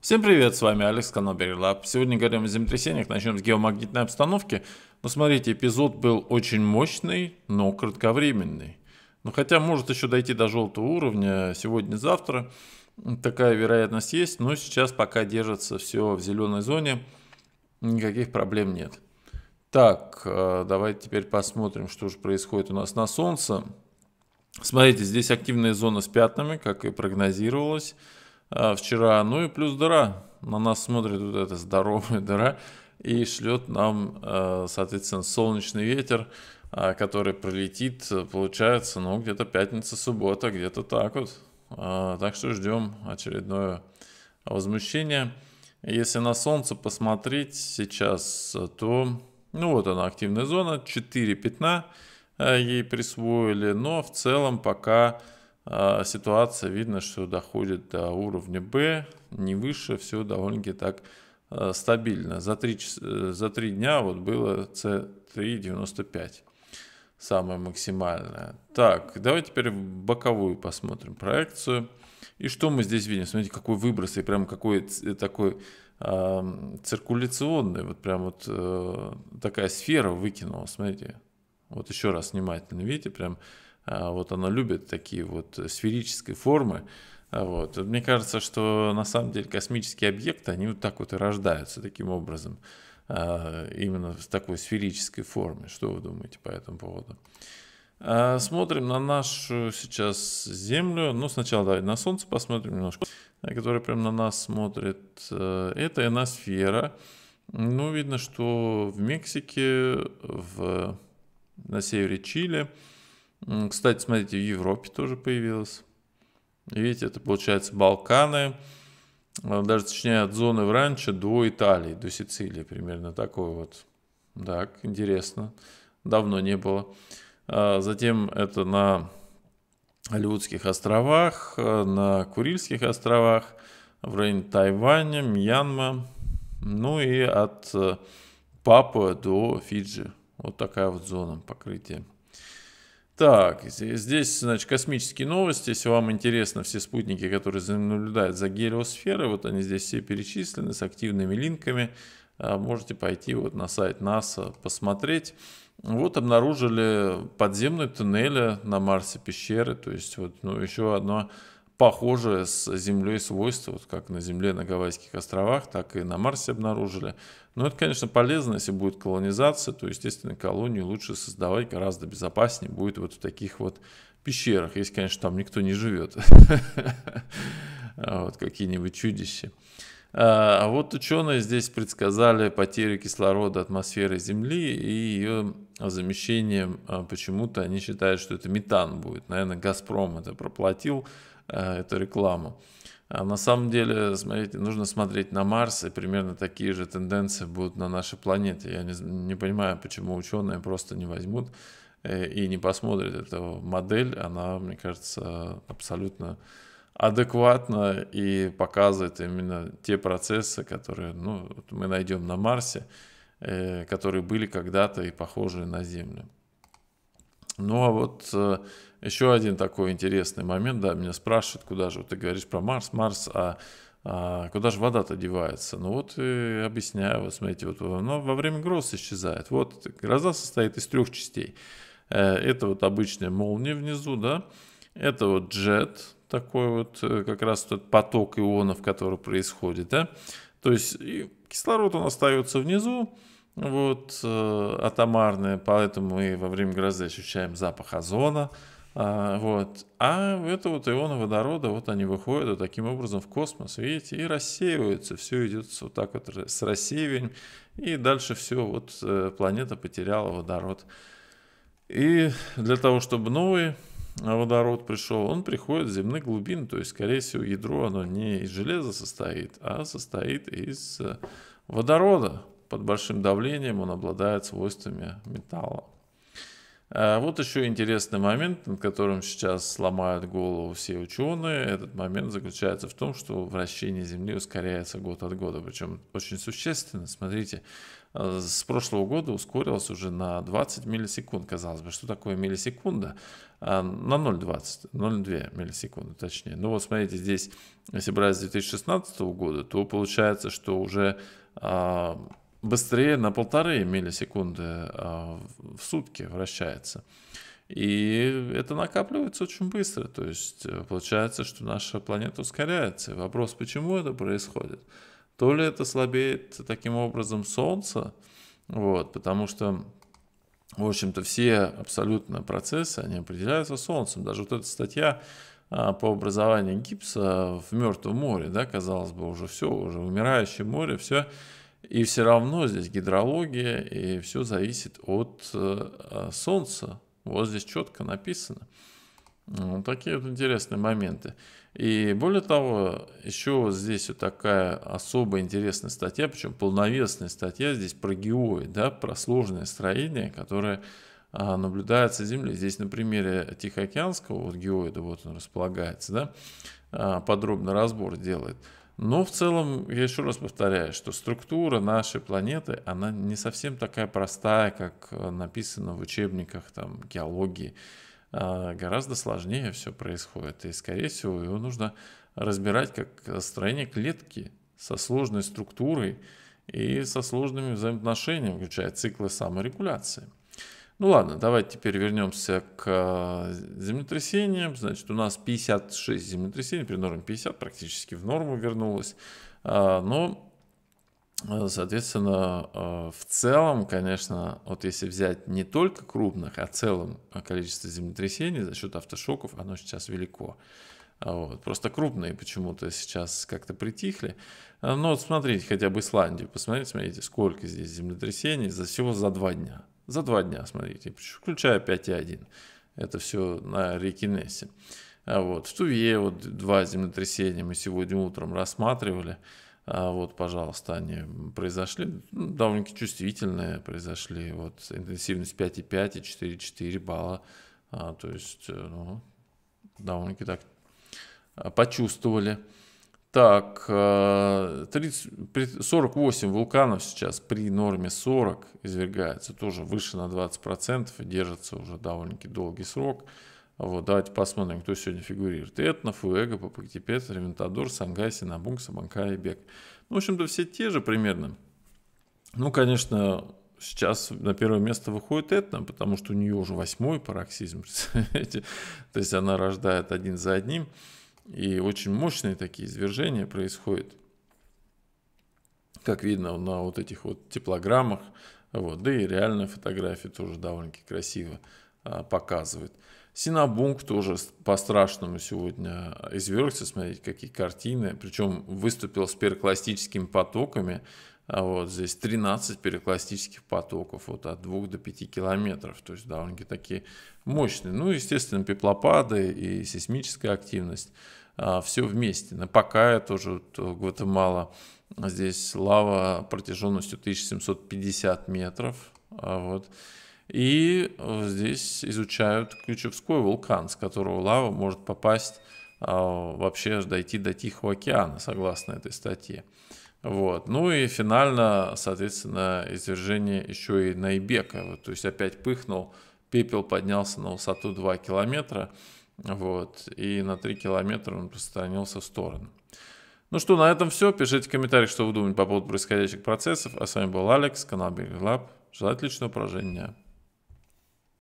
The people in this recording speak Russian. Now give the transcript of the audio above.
Всем привет, с вами Алекс, канал Берлаб. Сегодня говорим о землетрясениях, начнем с геомагнитной обстановки. Ну, смотрите, эпизод был очень мощный, но кратковременный. Ну, хотя может еще дойти до желтого уровня сегодня-завтра, такая вероятность есть, но сейчас пока держится все в зеленой зоне, никаких проблем нет. Так, э, давайте теперь посмотрим, что же происходит у нас на Солнце. Смотрите, здесь активная зона с пятнами, как и прогнозировалось а, вчера. Ну и плюс дыра. На нас смотрит вот эта здоровая дыра и шлет нам, а, соответственно, солнечный ветер, а, который пролетит, получается, ну, где-то пятница, суббота, где-то так вот. А, так что ждем очередное возмущение. Если на солнце посмотреть сейчас, то, ну вот она, активная зона, 4 пятна ей присвоили, но в целом пока а, ситуация, видно, что доходит до уровня B, не выше, все довольно-таки так а, стабильно. За три э, за три дня вот было C3,95, самое максимальное. Так, давайте теперь в боковую посмотрим проекцию. И что мы здесь видим? Смотрите, какой выброс и прям какой э, такой э, циркуляционный, вот прям вот э, такая сфера выкинула, смотрите. Вот еще раз внимательно, видите, прям а, вот она любит такие вот сферические формы. А, вот. Мне кажется, что на самом деле космические объекты, они вот так вот и рождаются таким образом, а, именно в такой сферической форме. Что вы думаете по этому поводу? Смотрим на нашу сейчас Землю. Ну, сначала давайте на Солнце посмотрим немножко, которое прямо на нас смотрит. Это эносфера. Ну, видно, что в Мексике, в, на севере Чили – кстати, смотрите, в Европе тоже появилось. Видите, это получается Балканы, а, даже точнее от зоны Вранча до Италии, до Сицилии примерно такой вот. Так, интересно. Давно не было. А, затем это на Алиутских островах, а, на Курильских островах, в районе Тайваня, Мьянма, ну и от э, Папы до Фиджи. Вот такая вот зона покрытия. Так, здесь, значит, космические новости. Если вам интересно, все спутники, которые наблюдают за гелиосферой, вот они здесь все перечислены с активными линками. А, можете пойти вот на сайт НАСА посмотреть. Вот обнаружили подземные туннели э, на Марсе, пещеры. То есть вот ну, еще одно похожие с Землей свойства, вот как на Земле на Гавайских островах, так и на Марсе обнаружили. Но это, конечно, полезно, если будет колонизация, то, естественно, колонию лучше создавать гораздо безопаснее будет вот в таких вот пещерах, если, конечно, там никто не живет. Вот какие-нибудь чудища. А, а вот ученые здесь предсказали потерю кислорода атмосферы Земли и ее замещением. А, почему-то они считают, что это метан будет. Наверное, Газпром это проплатил Э, эту рекламу. А на самом деле, смотрите, нужно смотреть на Марс, и примерно такие же тенденции будут на нашей планете. Я не, не понимаю, почему ученые просто не возьмут э, и не посмотрят эту модель. Она, мне кажется, абсолютно адекватна и показывает именно те процессы, которые ну, мы найдем на Марсе, э, которые были когда-то и похожи на Землю. Ну а вот э, еще один такой интересный момент, да, меня спрашивают, куда же, вот ты говоришь про Марс, Марс, а, а куда же вода-то девается? Ну вот и объясняю, вот смотрите, вот она во время гроз исчезает. Вот гроза состоит из трех частей. Э, это вот обычная молния внизу, да, это вот джет, такой вот э, как раз тот поток ионов, который происходит, да, то есть кислород он остается внизу, вот, э, атомарные, поэтому мы во время грозы ощущаем запах озона, а, вот. А это вот ионы водорода, вот они выходят вот таким образом в космос, видите, и рассеиваются, все идет вот так вот э, с рассеиванием, и дальше все, вот э, планета потеряла водород. И для того, чтобы новый водород пришел, он приходит с земных глубин, то есть, скорее всего, ядро, оно не из железа состоит, а состоит из водорода. Под большим давлением он обладает свойствами металла. А, вот еще интересный момент, над которым сейчас сломают голову все ученые. Этот момент заключается в том, что вращение Земли ускоряется год от года, причем очень существенно. Смотрите, а, с прошлого года ускорилось уже на 20 миллисекунд, казалось бы. Что такое миллисекунда? А, на 0,20, 0,2 миллисекунды точнее. Ну вот смотрите, здесь, если брать с 2016 года, то получается, что уже быстрее на полторы миллисекунды а, в сутки вращается. И это накапливается очень быстро. То есть э, получается, что наша планета ускоряется. вопрос, почему это происходит? То ли это слабеет таким образом Солнце, вот, потому что, в общем-то, все абсолютно процессы, они определяются Солнцем. Даже вот эта статья а, по образованию гипса в Мертвом море, да, казалось бы, уже все, уже умирающее море, все и все равно здесь гидрология, и все зависит от э, а, солнца. Вот здесь четко написано. Ну, такие вот интересные моменты. И более того, еще вот здесь вот такая особо интересная статья, причем полновесная статья здесь про геоид, да, про сложное строение, которое а, наблюдается Земли. Здесь на примере Тихоокеанского вот геоида, вот он располагается, да, а, подробный разбор делает. Но в целом, я еще раз повторяю, что структура нашей планеты, она не совсем такая простая, как э, написано в учебниках там, геологии. А, гораздо сложнее все происходит. И, скорее всего, его нужно разбирать как э, строение клетки со сложной структурой и со сложными взаимоотношениями, включая циклы саморегуляции. Ну ладно, давайте теперь вернемся к э, землетрясениям. Значит, у нас 56 землетрясений, при норме 50 практически в норму вернулось. А, Но, ну, э, соответственно, э, в целом, конечно, вот если взять не только крупных, а целом количество землетрясений за счет автошоков, оно сейчас велико. А вот. Просто крупные почему-то сейчас как-то притихли. А, Но ну вот смотрите, хотя бы Исландию, посмотрите, смотрите, сколько здесь землетрясений за всего за два дня. За два дня, смотрите, включая 5.1. Это все на Рейкинессе. А вот. В Туве вот два землетрясения мы сегодня утром рассматривали. А вот, пожалуйста, они произошли, ну, довольно-таки чувствительные произошли. Вот интенсивность 5,5 и 4,4 балла. А, то есть, э, ну, довольно-таки так а, почувствовали. Так, 30, э, 48 вулканов сейчас при норме 40 извергается, тоже выше на 20% и держится уже довольно-таки долгий срок. Вот, давайте посмотрим, кто сегодня фигурирует. Этна, Фуэго, Папактипет, Ревентадор, Сангай, Синабунг, Сабанка и Бек. Ну, в общем-то, все те же примерно. Ну, конечно, сейчас на первое место выходит Этна, потому что у нее уже восьмой пароксизм, То есть она рождает один за одним. И очень мощные такие извержения происходят, как видно на вот этих вот теплограммах, вот, да и реальные фотографии тоже довольно-таки красиво а, показывают. Синабунг тоже по-страшному сегодня а, извергся, смотрите, какие картины. Причем выступил с перекластическими потоками. А вот здесь 13 перекластических потоков вот от 2 до 5 километров. То есть довольно-таки такие мощные. Ну, естественно, пеплопады и сейсмическая активность. А, все вместе. На Пакая тоже э, Гватемала. Здесь лава протяженностью 1750 метров. А, вот. И э, здесь изучают Ключевской вулкан, с которого лава может попасть, а, вообще дойти до Тихого океана, согласно этой статье. Вот. Ну и финально, соответственно, извержение еще и Найбека. Вот, то есть опять пыхнул, пепел поднялся на высоту 2 километра. Вот. И на 3 километра он распространился в сторону. Ну что, на этом все. Пишите в что вы думаете по поводу происходящих процессов. А с вами был Алекс, канал Береглаб. Желаю отличного поражения.